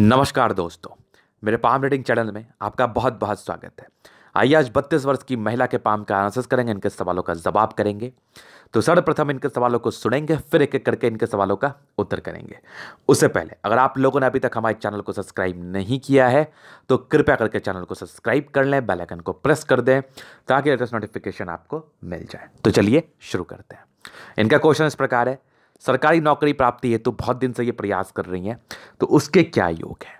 नमस्कार दोस्तों मेरे पाम रीडिंग चैनल में आपका बहुत बहुत स्वागत है आइए आज बत्तीस वर्ष की महिला के पाम का आंसर करेंगे इनके सवालों का जवाब करेंगे तो सर्वप्रथम इनके सवालों को सुनेंगे फिर एक एक करके इनके सवालों का उत्तर करेंगे उससे पहले अगर आप लोगों ने अभी तक हमारे चैनल को सब्सक्राइब नहीं किया है तो कृपया करके चैनल को सब्सक्राइब कर लें बेलाइकन को प्रेस कर दें ताकि लेटेस्ट नोटिफिकेशन आपको मिल जाए तो चलिए शुरू करते हैं इनका क्वेश्चन इस प्रकार है सरकारी नौकरी प्राप्ति हेतु तो बहुत दिन से ये प्रयास कर रही हैं तो उसके क्या योग हैं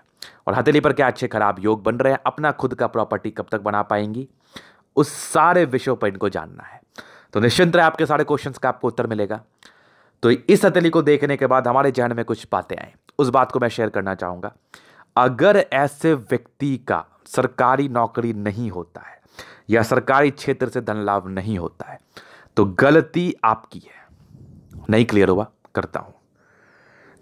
और हथेली पर क्या अच्छे खराब योग बन रहे हैं अपना खुद का प्रॉपर्टी कब तक बना पाएंगी उस सारे विषयों पर इनको जानना है तो निश्चिंत रहे आपके सारे क्वेश्चंस का आपको उत्तर मिलेगा तो इस हथेली को देखने के बाद हमारे जहन में कुछ बातें आए उस बात को मैं शेयर करना चाहूँगा अगर ऐसे व्यक्ति का सरकारी नौकरी नहीं होता है या सरकारी क्षेत्र से धन लाभ नहीं होता है तो गलती आपकी है नहीं क्लियर हुआ करता हूँ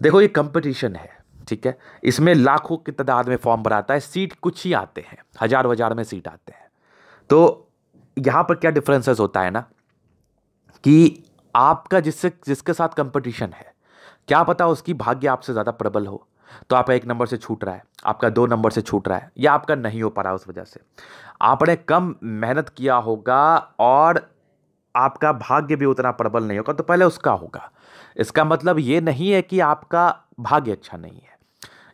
देखो ये कंपटीशन है ठीक है इसमें लाखों की तादाद में फॉर्म भराता है सीट कुछ ही आते हैं हज़ार हज़ार में सीट आते हैं तो यहाँ पर क्या डिफरेंसेस होता है ना कि आपका जिससे जिसके साथ कंपटीशन है क्या पता उसकी भाग्य आपसे ज़्यादा प्रबल हो तो आपका एक नंबर से छूट रहा है आपका दो नंबर से छूट रहा है या आपका नहीं हो पा रहा उस वजह से आपने कम मेहनत किया होगा और आपका भाग्य भी उतना प्रबल नहीं होगा तो पहले उसका होगा इसका मतलब ये नहीं है कि आपका भाग्य अच्छा नहीं है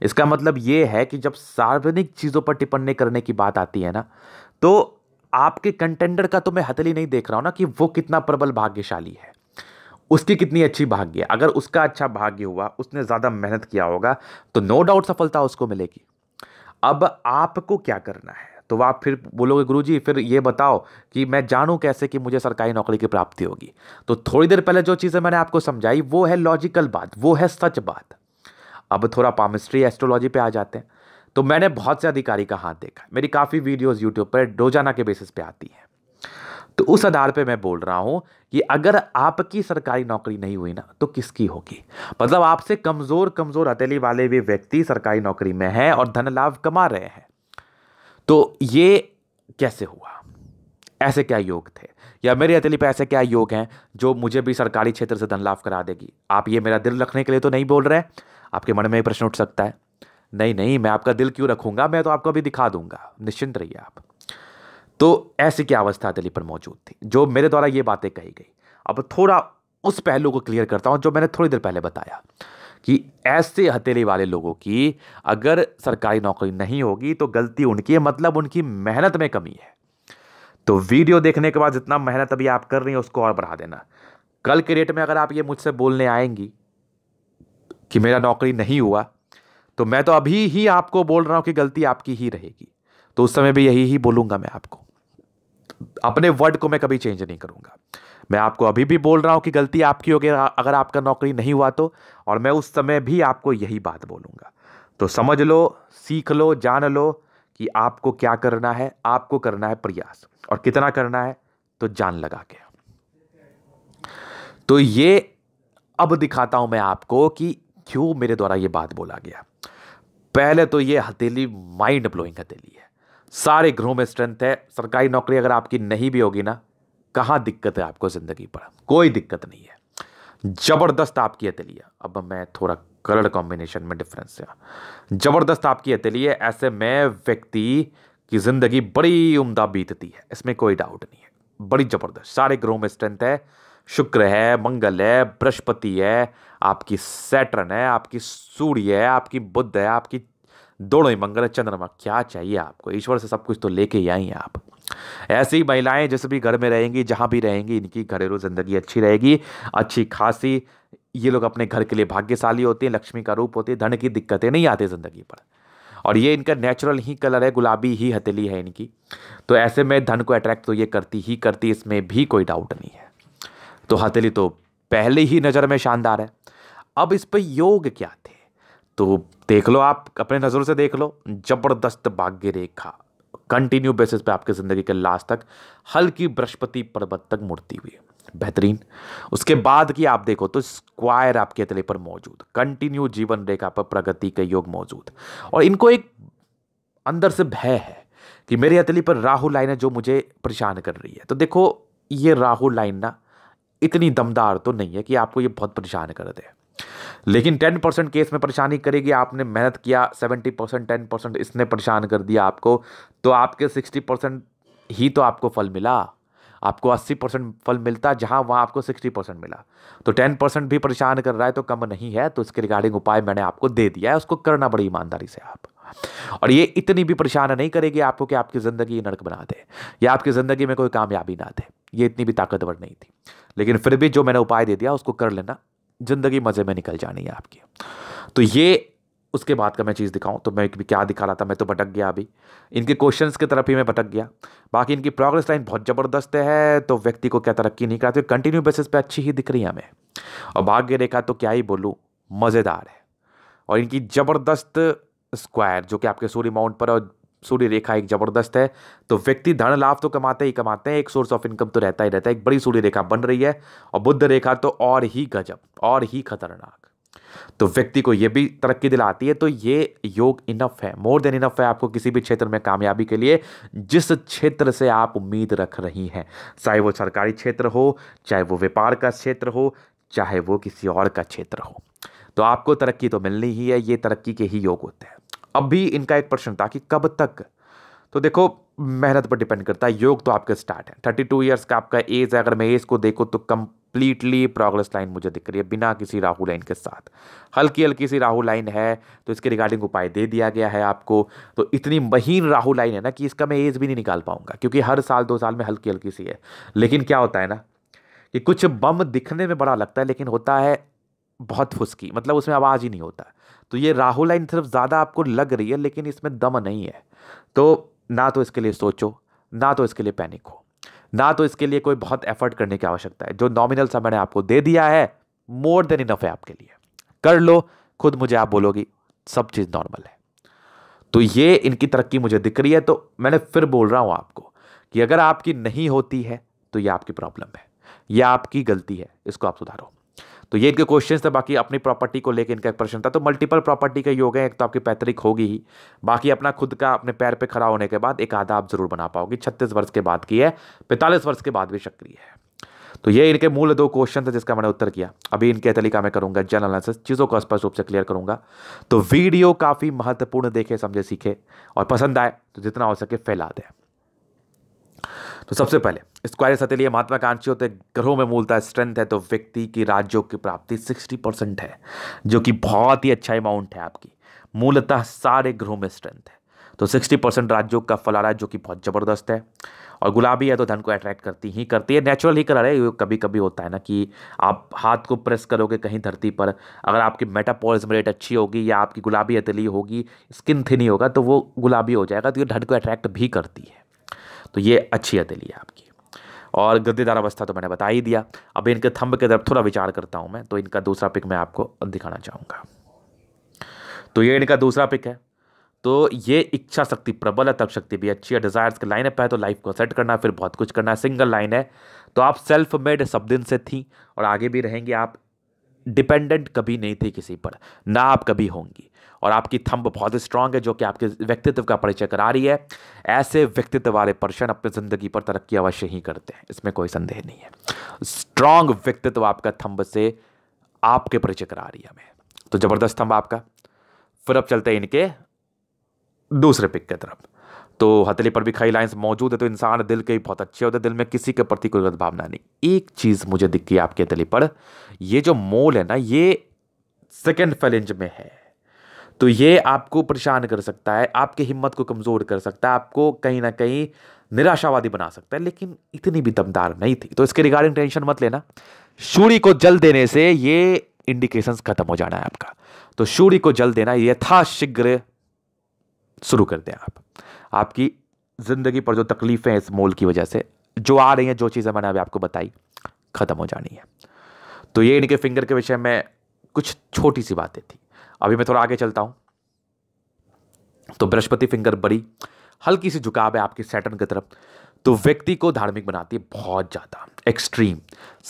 इसका मतलब ये है कि जब सार्वजनिक चीज़ों पर टिप्पणी करने की बात आती है ना तो आपके कंटेंडर का तो मैं हतली नहीं देख रहा हूँ ना कि वो कितना प्रबल भाग्यशाली है उसकी कितनी अच्छी भाग्य अगर उसका अच्छा भाग्य हुआ उसने ज़्यादा मेहनत किया होगा तो नो डाउट सफलता उसको मिलेगी अब आपको क्या करना है तो आप फिर बोलोगे गुरु जी फिर ये बताओ कि मैं जानूँ कैसे कि मुझे सरकारी नौकरी की प्राप्ति होगी तो थोड़ी देर पहले जो चीज़ें मैंने आपको समझाई वो है लॉजिकल बात वो है सच बात अब थोड़ा पामिस्ट्री एस्ट्रोलॉजी पे आ जाते हैं तो मैंने बहुत से अधिकारी का हाथ देखा मेरी काफ़ी वीडियोस यूट्यूब पर रोजाना के बेसिस पे आती हैं तो उस आधार पे मैं बोल रहा हूँ कि अगर आपकी सरकारी नौकरी नहीं हुई ना तो किसकी होगी मतलब आपसे कमज़ोर कमज़ोर हथेली वाले भी व्यक्ति सरकारी नौकरी में हैं और धन लाभ कमा रहे हैं तो ये कैसे हुआ ऐसे क्या योग थे या मेरे हथेली पर ऐसे क्या योग हैं जो मुझे भी सरकारी क्षेत्र से धन लाभ करा देगी आप ये मेरा दिल रखने के लिए तो नहीं बोल रहे आपके मन में एक प्रश्न उठ सकता है नहीं नहीं मैं आपका दिल क्यों रखूंगा मैं तो आपको अभी दिखा दूंगा निश्चिंत रहिए आप तो ऐसी क्या अवस्था हथेली पर मौजूद थी जो मेरे द्वारा ये बातें कही गई अब थोड़ा उस पहलू को क्लियर करता हूँ जो मैंने थोड़ी देर पहले बताया कि ऐसे हथेली वाले लोगों की अगर सरकारी नौकरी नहीं होगी तो गलती उनकी है मतलब उनकी मेहनत में कमी है तो वीडियो देखने के बाद जितना मेहनत अभी आप कर रही हैं उसको और बढ़ा देना कल के डेट में अगर आप ये मुझसे बोलने आएंगी कि मेरा नौकरी नहीं हुआ तो मैं तो अभी ही आपको बोल रहा हूँ कि गलती आपकी ही रहेगी तो उस समय भी यही ही बोलूँगा मैं आपको अपने वर्ड को मैं कभी चेंज नहीं करूँगा मैं आपको अभी भी बोल रहा हूँ कि गलती आपकी होगी अगर आपका नौकरी नहीं हुआ तो और मैं उस समय भी आपको यही बात बोलूँगा तो समझ लो सीख लो जान लो कि आपको क्या करना है आपको करना है प्रयास और कितना करना है तो जान लगा के तो ये अब दिखाता हूँ मैं आपको कि क्यों मेरे द्वारा ये बात बोला गया पहले तो ये हथेली माइंड ब्लोइंग हथेली है सारे ग्रहों में स्ट्रेंथ है सरकारी नौकरी अगर आपकी नहीं भी होगी ना कहाँ दिक्कत है आपको ज़िंदगी पर कोई दिक्कत नहीं है ज़बरदस्त आपकी हथेली है अब मैं थोड़ा कलर कॉम्बिनेशन में डिफरेंस है ज़बरदस्त आपकी हथेली है ऐसे में व्यक्ति की ज़िंदगी बड़ी उम्दा बीतती है इसमें कोई डाउट नहीं है बड़ी ज़बरदस्त सारे ग्रहों में स्ट्रेंथ है शुक्र है मंगल है बृहस्पति है आपकी सैटर्न है आपकी सूर्य है आपकी बुद्ध है आपकी दोनों ही मंगल है चंद्रमा क्या चाहिए आपको ईश्वर से सब कुछ तो लेके ही आई हैं आप ऐसी महिलाएं जिस भी घर में रहेंगी जहां भी रहेंगी इनकी घरेलू ज़िंदगी अच्छी रहेगी अच्छी खासी ये लोग अपने घर के लिए भाग्यशाली होते हैं लक्ष्मी का रूप होते हैं धन की दिक्कतें नहीं आती ज़िंदगी पर और ये इनका नेचुरल ही कलर है गुलाबी ही हथेली है इनकी तो ऐसे में धन को अट्रैक्ट तो ये करती ही करती इसमें भी कोई डाउट नहीं है तो हथेली तो पहले ही नज़र में शानदार है अब इस पर योग क्या थे तो देख लो आप अपने नज़रों से देख लो जबरदस्त भाग्य रेखा कंटिन्यू बेसिस पे आपकी ज़िंदगी के लास्ट तक हल्की बृहस्पति पर्वत तक मुड़ती हुई बेहतरीन उसके बाद की आप देखो तो स्क्वायर आपके तले पर मौजूद कंटिन्यू जीवन रेखा पर प्रगति के योग मौजूद और इनको एक अंदर से भय है कि मेरी अतली पर राहु लाइन है जो मुझे परेशान कर रही है तो देखो ये राहु लाइन ना इतनी दमदार तो नहीं है कि आपको ये बहुत परेशान कर दे लेकिन टेन परसेंट केस में परेशानी करेगी आपने मेहनत किया सेवेंटी परसेंट टेन परसेंट इसने परेशान कर दिया आपको तो आपके सिक्सटी परसेंट ही तो आपको फल मिला आपको अस्सी परसेंट फल मिलता जहां वहां आपको सिक्सटी परसेंट मिला तो टेन परसेंट भी परेशान कर रहा है तो कम नहीं है तो इसके रिगार्डिंग उपाय मैंने आपको दे दिया है उसको करना बड़ी ईमानदारी से आप और ये इतनी भी परेशान नहीं करेगी आपको कि आपकी ज़िंदगी नरक बना दे या आपकी ज़िंदगी में कोई कामयाबी ना दे ये इतनी भी ताकतवर नहीं थी लेकिन फिर भी जो मैंने उपाय दे दिया उसको कर लेना ज़िंदगी मज़े में निकल जानी है आपकी तो ये उसके बाद का मैं चीज़ दिखाऊं तो मैं भी क्या दिखा रहा था मैं तो भटक गया अभी इनके क्वेश्चंस की तरफ ही मैं भटक गया बाकी इनकी प्रोग्रेस लाइन बहुत ज़बरदस्त है तो व्यक्ति को क्या तरक्की नहीं कराती कंटिन्यू बेसिस पे अच्छी ही दिख रही है हमें और भाग्य रेखा तो क्या ही बोलूँ मज़ेदार है और इनकी ज़बरदस्त स्क्वायर जो कि आपके सूर्य माउंट पर और सूर्य रेखा एक ज़बरदस्त है तो व्यक्ति धन लाभ तो कमाते ही कमाते हैं एक सोर्स ऑफ इनकम तो रहता ही रहता है एक बड़ी सूर्य रेखा बन रही है और बुद्ध रेखा तो और ही गजब और ही खतरनाक तो व्यक्ति को ये भी तरक्की दिलाती है तो ये योग इनफ है मोर देन इनफ है आपको किसी भी क्षेत्र में कामयाबी के लिए जिस क्षेत्र से आप उम्मीद रख रही हैं चाहे वो सरकारी क्षेत्र हो चाहे वो व्यापार का क्षेत्र हो चाहे वो किसी और का क्षेत्र हो तो आपको तरक्की तो मिलनी ही है ये तरक्की के ही योग होते हैं अब भी इनका एक प्रश्न था कि कब तक तो देखो मेहनत पर डिपेंड करता है योग तो आपके स्टार्ट है थर्टी टू ईयर्स का आपका एज है अगर मैं एज को देखो तो कंप्लीटली प्रोग्रेस लाइन मुझे दिख रही है बिना किसी राहु लाइन के साथ हल्की हल्की सी राहु लाइन है तो इसके रिगार्डिंग उपाय दे दिया गया है आपको तो इतनी महीन राहु लाइन है ना कि इसका मैं एज भी नहीं निकाल पाऊंगा क्योंकि हर साल दो साल में हल्की हल्की सी है लेकिन क्या होता है ना कि कुछ बम दिखने में बड़ा लगता है लेकिन होता है बहुत फुसकी मतलब उसमें आवाज़ ही नहीं होता तो ये राहु लाइन सिर्फ ज़्यादा आपको लग रही है लेकिन इसमें दम नहीं है तो ना तो इसके लिए सोचो ना तो इसके लिए पैनिक हो ना तो इसके लिए कोई बहुत एफर्ट करने की आवश्यकता है जो नॉमिनल सा मैंने आपको दे दिया है मोर देन इनफ है आपके लिए कर लो खुद मुझे आप बोलोगी सब चीज़ नॉर्मल है तो ये इनकी तरक्की मुझे दिख रही है तो मैंने फिर बोल रहा हूँ आपको कि अगर आपकी नहीं होती है तो ये आपकी प्रॉब्लम है यह आपकी गलती है इसको आप सुधारो तो ये इनके क्वेश्चन थे बाकी अपनी प्रॉपर्टी को लेकर इनका एक प्रश्न था तो मल्टीपल प्रॉपर्टी के योग है एक तो आपकी पैतृक होगी ही बाकी अपना खुद का अपने पैर पर खड़ा होने के बाद एक आधा आप जरूर बना पाओगे छत्तीस वर्ष के बाद की है पैंतालीस वर्ष के बाद भी सक्रिय है तो ये इनके मूल दो क्वेश्चन थे जिसका मैंने उत्तर किया अभी इनके तरीका मैं करूंगा जनरल एनालिसिस चीज़ों को स्पष्ट रूप से क्लियर करूंगा तो वीडियो काफ़ी महत्वपूर्ण देखे समझे सीखे और पसंद आए तो जितना हो सके फैला दें तो सबसे पहले स्क्वायर सत्य लिए महत्वाकांक्षी होते ग्रहों में मूलतः स्ट्रेंथ है तो व्यक्ति की राज्यों की प्राप्ति सिक्सटी परसेंट है जो कि बहुत ही अच्छा अमाउंट है आपकी मूलतः सारे ग्रहों में स्ट्रेंथ है तो सिक्सटी परसेंट राज्यों का फल आ रहा है जो कि बहुत ज़बरदस्त है और गुलाबी है तो धन को अट्रैक्ट करती ही करती है नेचुरल ही कलर है ये कभी कभी होता है ना कि आप हाथ को प्रेस करोगे कहीं धरती पर अगर आपकी मेटापोलिज्म रेट अच्छी होगी या आपकी गुलाबी अतली होगी स्किन थिनी होगा तो वो गुलाबी हो जाएगा तो ये धन को अट्रैक्ट भी करती है तो ये अच्छी हथेली है आपकी और गद्देदार अवस्था तो मैंने बता ही दिया अब इनके थंब के तरफ थोड़ा विचार करता हूँ मैं तो इनका दूसरा पिक मैं आपको दिखाना चाहूँगा तो ये इनका दूसरा पिक है तो ये इच्छा शक्ति प्रबल है तब शक्ति भी अच्छी है डिज़ायर्स की लाइन अप है तो लाइफ को सेट करना फिर बहुत कुछ करना है सिंगल लाइन है तो आप सेल्फ मेड सब दिन से थी और आगे भी रहेंगी आप डिपेंडेंट कभी नहीं थी किसी पर ना आप कभी होंगी और आपकी थंब बहुत स्ट्रांग है जो कि आपके व्यक्तित्व का परिचय करा रही है ऐसे व्यक्तित्व वाले पर्सन अपनी ज़िंदगी पर तरक्की अवश्य ही करते हैं इसमें कोई संदेह नहीं है स्ट्रांग व्यक्तित्व आपका थंब से आपके परिचय करा रही है हमें तो ज़बरदस्त थंब आपका फिर अब चलते हैं इनके दूसरे पिक की तरफ तो हथेली पर भी खाई लाइन्स मौजूद है तो इंसान दिल के बहुत अच्छे होते दिल में किसी के प्रति कोई गलत भावना नहीं एक चीज़ मुझे है आपकी हथेली पर ये जो मोल है ना ये सेकेंड फैलेंज में है तो ये आपको परेशान कर सकता है आपकी हिम्मत को कमज़ोर कर सकता है आपको कहीं ना कहीं निराशावादी बना सकता है लेकिन इतनी भी दमदार नहीं थी तो इसके रिगार्डिंग टेंशन मत लेना सूर्य को जल देने से ये इंडिकेशंस खत्म हो जाना है आपका तो सूर्य को जल देना यथाशीघ्र शुरू कर दें आप आपकी ज़िंदगी पर जो तकलीफ़ें हैं इस मोल की वजह से जो आ रही हैं जो चीज़ें मैंने अभी आपको बताई ख़त्म हो जानी है तो ये इनके फिंगर के विषय में कुछ छोटी सी बातें थी अभी मैं थोड़ा आगे चलता हूँ तो बृहस्पति फिंगर बड़ी हल्की सी झुकाव है आपकी सैटर्न की तरफ तो व्यक्ति को धार्मिक बनाती है बहुत ज़्यादा एक्सट्रीम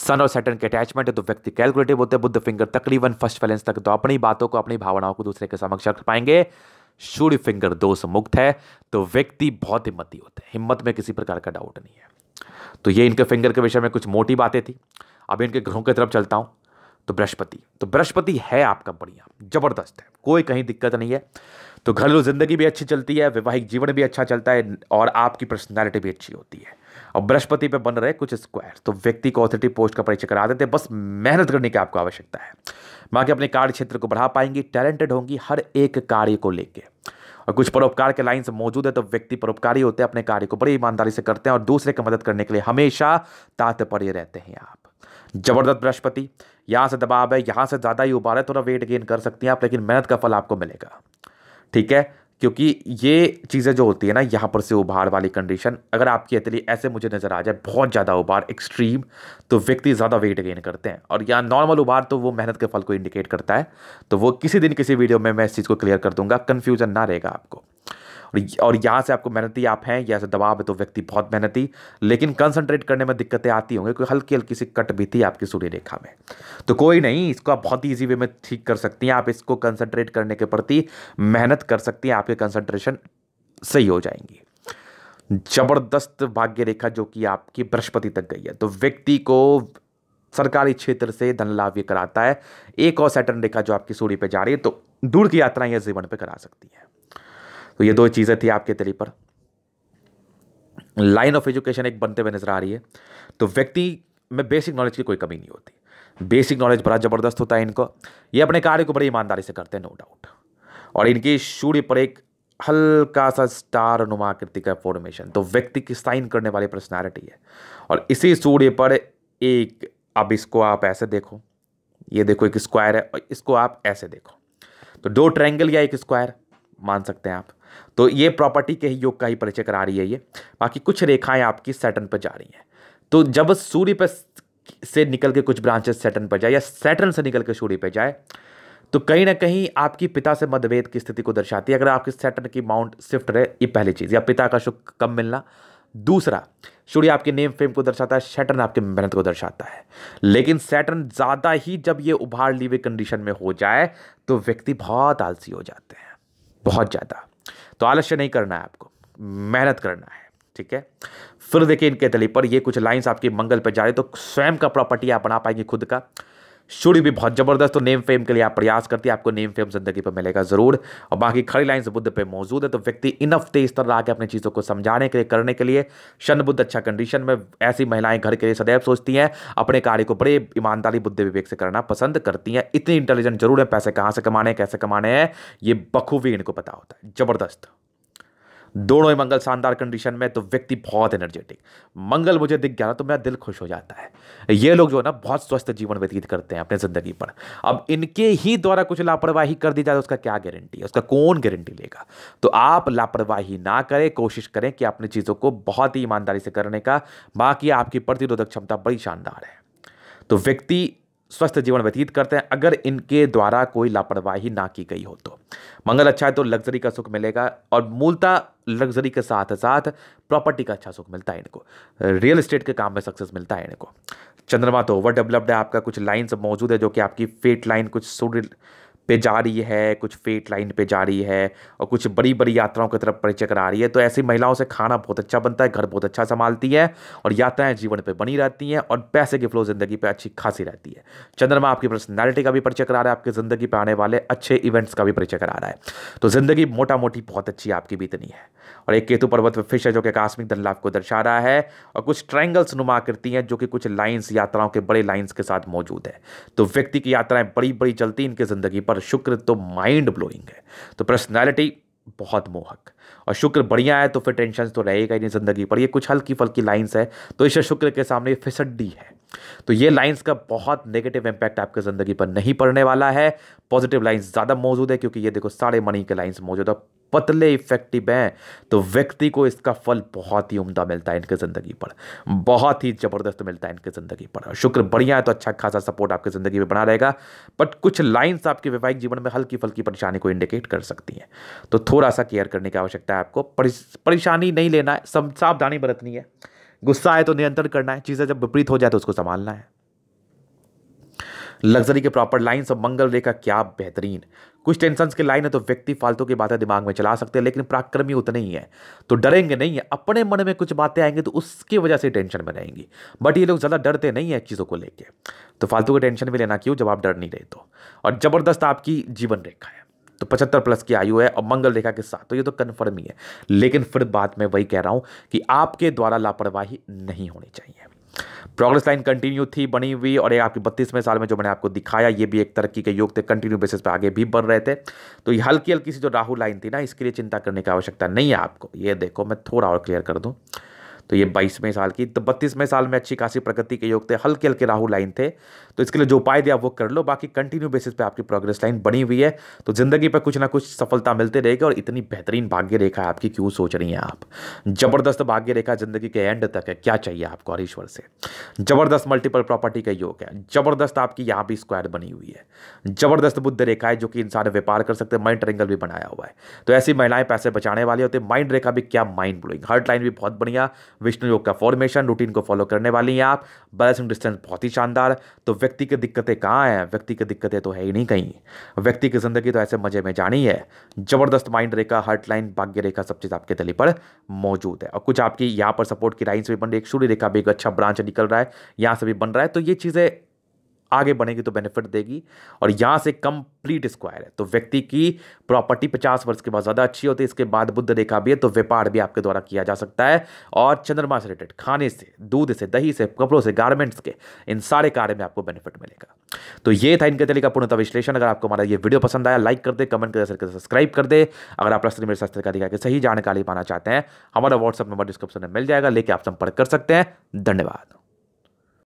सन और सैटर्न के अटैचमेंट है तो व्यक्ति कैलकुलेटिव होते हैं बुद्ध फिंगर तकरीबन फर्स्ट बैलेंस तक तो अपनी बातों को अपनी भावनाओं को दूसरे के समक्ष रख पाएंगे सूर्य फिंगर दोष मुक्त है तो व्यक्ति बहुत हिम्मती होते हैं हिम्मत में किसी प्रकार का डाउट नहीं है तो ये इनके फिंगर के विषय में कुछ मोटी बातें थी अब इनके ग्रहों की तरफ चलता हूँ तो बृहस्पति तो बृहस्पति है आपका बढ़िया जबरदस्त है कोई कहीं दिक्कत नहीं है तो घरेलू ज़िंदगी भी अच्छी चलती है वैवाहिक जीवन भी अच्छा चलता है और आपकी पर्सनैलिटी भी अच्छी होती है और बृहस्पति पे बन रहे कुछ स्क्वायर तो व्यक्ति को ऑथोरिटी पोस्ट का परिचय करा देते बस मेहनत करने की आपको आवश्यकता है बाकी अपने कार्य क्षेत्र को बढ़ा पाएंगी टैलेंटेड होंगी हर एक कार्य को लेके और कुछ परोपकार के लाइन्स मौजूद है तो व्यक्ति परोपकारी होते हैं अपने कार्य को बड़ी ईमानदारी से करते हैं और दूसरे की मदद करने के लिए हमेशा तात्पर्य रहते हैं आप जबरदस्त बृहस्पति यहाँ से दबाव है यहाँ से ज़्यादा ही उबार है थोड़ा वेट गेन कर सकती हैं आप लेकिन मेहनत का फल आपको मिलेगा ठीक है क्योंकि ये चीज़ें जो होती है ना यहाँ पर से उभार वाली कंडीशन अगर आपकी एथली ऐसे मुझे नज़र आ जाए बहुत ज़्यादा उभार एक्सट्रीम तो व्यक्ति ज़्यादा वेट गेन करते हैं और यहाँ नॉर्मल उभार तो वो मेहनत के फल को इंडिकेट करता है तो वो किसी दिन किसी वीडियो में मैं इस चीज़ को क्लियर कर दूंगा कन्फ्यूजन ना रहेगा आपको और यहाँ से आपको मेहनती आप हैं यहाँ से दबाव है तो व्यक्ति बहुत मेहनती लेकिन कंसंट्रेट करने में दिक्कतें आती होंगी कोई हल्की हल्की सी कट भी थी आपकी सूर्य रेखा में तो कोई नहीं इसको आप बहुत ईजी वे में ठीक कर सकती हैं आप इसको कंसनट्रेट करने के प्रति मेहनत कर सकती हैं आपके कंसनट्रेशन सही हो जाएंगी जबरदस्त भाग्य रेखा जो कि आपकी बृहस्पति तक गई है तो व्यक्ति को सरकारी क्षेत्र से धन लाभ ये कराता है एक और सैटर्न रेखा जो आपकी सूर्य पे जा रही है तो दूर की यात्राएं यह जीवन पे करा सकती है तो ये दो चीज़ें थी आपके तरी पर लाइन ऑफ एजुकेशन एक बनते हुए नजर आ रही है तो व्यक्ति में बेसिक नॉलेज की कोई कमी नहीं होती बेसिक नॉलेज बड़ा ज़बरदस्त होता है इनको ये अपने कार्य को बड़ी ईमानदारी से करते हैं नो डाउट और इनकी सूर्य पर एक हल्का सा स्टार नुमा आकृति का फॉर्मेशन तो व्यक्ति की साइन करने वाली पर्सनैलिटी है और इसी सूर्य पर एक अब इसको आप ऐसे देखो ये देखो एक स्क्वायर है और इसको आप ऐसे देखो तो दो ट्रैंगल या एक स्क्वायर मान सकते हैं आप तो ये प्रॉपर्टी के ही योग का ही परिचय करा रही है ये बाकी कुछ रेखाएं आपकी सेटन पर जा रही हैं तो जब सूर्य पर से निकल के कुछ ब्रांचेस सेटन पर जाए या सेटन से निकल के सूर्य पर जाए तो कहीं ना कहीं आपकी पिता से मतभेद की स्थिति को दर्शाती है अगर आपकी सेटन की माउंट शिफ्ट रहे ये पहली चीज़ या पिता का शुक्र कम मिलना दूसरा सूर्य आपके नेम फेम को दर्शाता है सेटन आपके मेहनत को दर्शाता है लेकिन सेटन ज़्यादा ही जब ये उभार ली हुई कंडीशन में हो जाए तो व्यक्ति बहुत आलसी हो जाते हैं बहुत ज़्यादा तो आलस्य नहीं करना है आपको मेहनत करना है ठीक है फिर देखिए इनके दली पर ये कुछ लाइंस आपकी मंगल पर जा रही तो स्वयं का प्रॉपर्टी आप बना पाएंगे खुद का शुड़ी भी बहुत ज़बरदस्त तो नेम फेम के लिए आप प्रयास करती है आपको नेम फेम जिंदगी पर मिलेगा ज़रूर और बाकी खड़ी लाइन बुद्ध पे मौजूद है तो व्यक्ति इनफ तेज तरह आके अपनी चीज़ों को समझाने के लिए करने के लिए शन बुद्ध अच्छा कंडीशन में ऐसी महिलाएं घर के लिए सदैव सोचती हैं अपने कार्य को बड़े ईमानदारी बुद्ध विवेक से करना पसंद करती हैं इतनी इंटेलिजेंट जरूर है पैसे कहाँ से कमाने कैसे कमाने हैं ये बखूबी इनको पता होता है ज़बरदस्त दोनों ही मंगल शानदार कंडीशन में तो व्यक्ति बहुत एनर्जेटिक मंगल मुझे दिख गया ना तो मेरा दिल खुश हो जाता है ये लोग जो है ना बहुत स्वस्थ जीवन व्यतीत करते हैं अपने ज़िंदगी पर अब इनके ही द्वारा कुछ लापरवाही कर दी जाए तो उसका क्या गारंटी है उसका कौन गारंटी लेगा तो आप लापरवाही ना करें कोशिश करें कि अपनी चीज़ों को बहुत ही ईमानदारी से करने का बाकी आपकी प्रतिरोधक क्षमता बड़ी शानदार है तो व्यक्ति स्वस्थ जीवन व्यतीत करते हैं अगर इनके द्वारा कोई लापरवाही ना की गई हो तो मंगल अच्छा है तो लग्जरी का सुख मिलेगा और मूलतः लग्जरी के साथ साथ प्रॉपर्टी का अच्छा सुख मिलता है इनको रियल इस्टेट के काम में सक्सेस मिलता है इनको चंद्रमा तो ओवर डेवलप्ड है आपका कुछ लाइन्स मौजूद है जो कि आपकी फेट लाइन कुछ सूर्य पे जा रही है कुछ फेट लाइन पे जा रही है और कुछ बड़ी बड़ी यात्राओं की तरफ परिचय करा रही है तो ऐसी महिलाओं से खाना बहुत अच्छा बनता है घर बहुत अच्छा संभालती है और यात्राएं जीवन पे बनी रहती हैं और पैसे की फ्लो ज़िंदगी पे अच्छी खासी रहती है चंद्रमा आपकी पर्सनैलिटी का भी परिचय करा रहा है आपकी ज़िंदगी पर आने वाले अच्छे इवेंट्स का भी परिचय करा रहा है तो ज़िंदगी मोटा मोटी बहुत अच्छी आपकी बीतनी है और एक केतु पर्वत पर फिश है जो कि आकस्मिक लाभ को दर्शा रहा है और कुछ ट्रायंगल्स नुमा आकृति हैं जो कि कुछ लाइंस यात्राओं के बड़े लाइंस के साथ मौजूद है तो व्यक्ति की यात्राएं बड़ी बड़ी चलती इनके ज़िंदगी पर शुक्र तो माइंड ब्लोइंग है तो पर्सनैलिटी बहुत मोहक और शुक्र बढ़िया है तो फिर टेंशन तो रहेगा ही ज़िंदगी पर ये कुछ हल्की फल्की लाइन्स है तो इस शुक्र के सामने ये फिसड्डी है तो ये लाइंस का बहुत नेगेटिव इंपैक्ट आपके ज़िंदगी पर नहीं पड़ने वाला है पॉजिटिव लाइंस ज़्यादा मौजूद है क्योंकि ये देखो साढ़े मनी के लाइंस मौजूद है पतले इफेक्टिव हैं तो व्यक्ति को इसका फल बहुत ही उम्दा मिलता है इनके ज़िंदगी पर बहुत ही ज़बरदस्त मिलता है इनकी ज़िंदगी पर शुक्र बढ़िया है तो अच्छा खासा सपोर्ट आपकी ज़िंदगी में बना रहेगा बट कुछ लाइन्स आपके वैवाहिक जीवन में हल्की फल्की परेशानी को इंडिकेट कर सकती हैं तो थोड़ा सा केयर करने की आवश्यकता है आपको परेशानी नहीं लेना है सब सावधानी बरतनी है गुस्सा है तो नियंत्रण करना है चीज़ें जब विपरीत हो जाए तो उसको संभालना है लग्जरी के प्रॉपर लाइन्स और मंगल रेखा क्या बेहतरीन कुछ टेंशन के लाइन है तो व्यक्ति फालतू की बातें दिमाग में चला सकते हैं लेकिन पराक्रमी उतने ही है तो डरेंगे नहीं है अपने मन में कुछ बातें आएंगी तो उसकी वजह से टेंशन में रहेंगी बट ये लोग ज़्यादा डरते नहीं है चीज़ों को लेके तो फालतू की टेंशन भी लेना क्यों जब आप डर नहीं रहे तो और ज़बरदस्त आपकी जीवन रेखा है तो पचहत्तर प्लस की आयु है और मंगल रेखा के साथ तो ये तो कन्फर्म ही है लेकिन फिर बात में वही कह रहा हूँ कि आपके द्वारा लापरवाही नहीं होनी चाहिए प्रोग्रेस लाइन कंटिन्यू थी बनी हुई और ये आपके बत्तीसवें साल में जो मैंने आपको दिखाया ये भी एक तरक्की के योग थे कंटिन्यू बेसिस पे आगे भी बढ़ रहे थे तो ये हल्की हल्की सी जो राहु लाइन थी ना इसके लिए चिंता करने की आवश्यकता नहीं है आपको ये देखो मैं थोड़ा और क्लियर कर दूँ तो ये बाईसवें साल की तो बत्तीसवें साल में अच्छी खासी प्रगति के योग थे हल्के हल्के राहु लाइन थे तो इसके लिए जो उपाय दिया वो कर लो बाकी कंटिन्यू बेसिस पे आपकी प्रोग्रेस लाइन बनी हुई है तो ज़िंदगी पर कुछ ना कुछ सफलता मिलते रहेगी और इतनी बेहतरीन भाग्य रेखा है आपकी क्यों सोच रही हैं आप जबरदस्त भाग्य रेखा ज़िंदगी के एंड तक है क्या चाहिए आपको और ईश्वर से जबरदस्त मल्टीपल प्रॉपर्टी का योग है जबरदस्त आपकी यहाँ भी स्क्वायर बनी हुई है जबरदस्त बुद्ध रेखा है जो कि इंसान व्यापार कर सकते हैं माइंड ट्रेंगल भी बनाया हुआ है तो ऐसी महिलाएं पैसे बचाने वाली होती है माइंड रेखा भी क्या माइंड ब्लोइंग हर्ट लाइन भी बहुत बढ़िया विष्णु योग का फॉर्मेशन रूटीन को फॉलो करने वाली हैं आप बैलेंसिंग डिस्टेंस बहुत ही शानदार तो व्यक्ति की दिक्कतें कहाँ हैं व्यक्ति की दिक्कतें तो है ही नहीं कहीं व्यक्ति की जिंदगी तो ऐसे मजे में जानी है जबरदस्त माइंड रेखा हर्ट लाइन भाग्य रेखा सब चीज़ आपके तली पर मौजूद है और कुछ आपकी यहाँ पर सपोर्ट की लाइन से भी बन रही है सूर्य रेखा भी एक अच्छा ब्रांच निकल रहा है यहाँ से भी बन रहा है तो ये चीज़ें आगे बढ़ेगी तो बेनिफिट देगी और यहाँ से कंप्लीट स्क्वायर है तो व्यक्ति की प्रॉपर्टी पचास वर्ष के बाद ज़्यादा अच्छी होती है इसके बाद बुद्ध रेखा भी है तो व्यापार भी आपके द्वारा किया जा सकता है और चंद्रमा से रिलेटेड खाने से दूध से दही से कपड़ों से गारमेंट्स के इन सारे कार्य में आपको बेनिफिट मिलेगा तो ये था इनके तरीके का पूर्णता विश्लेषण अगर आपको हमारा ये वीडियो पसंद आया लाइक कर दे कमेंट कर दे सब्सक्राइब कर दे अगर आप रस्ते मेरे शास्त्र का अधिकार की सही जानकारी पाना चाहते हैं हमारा व्हाट्सअप नंबर डिस्क्रिप्शन में मिल जाएगा लेके आप संपर्क कर सकते हैं धन्यवाद